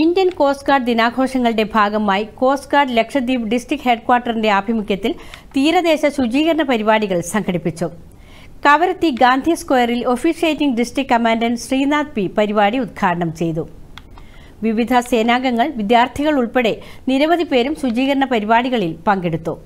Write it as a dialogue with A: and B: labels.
A: Indian coast guard ദിനാഘോഷങ്ങളുടെ ഭാഗമായി coast guard Lakshadweep district ഹെഡ്ക്വാർട്ടറിന്റെ ആഭിമുഖ്യത്തിൽ തീരദേശ ശുചീകരണ പരിപാടികൾ സംഘടിപ്പിച്ചു കവരത്തി ഗാന്ധി സ്ക്വയറിൽ officiating district commandant Sreenath P പരിപാടി ഉദ്ഘാടനം ചെയ്തു വിവിധ സേനാംഗങ്ങൾ വിദ്യാർത്ഥികൾ ഉൾപ്പെടെ നിരവധി പേരും ശുചീകരണ പരിപാടികളിൽ പങ്കെടുത്തു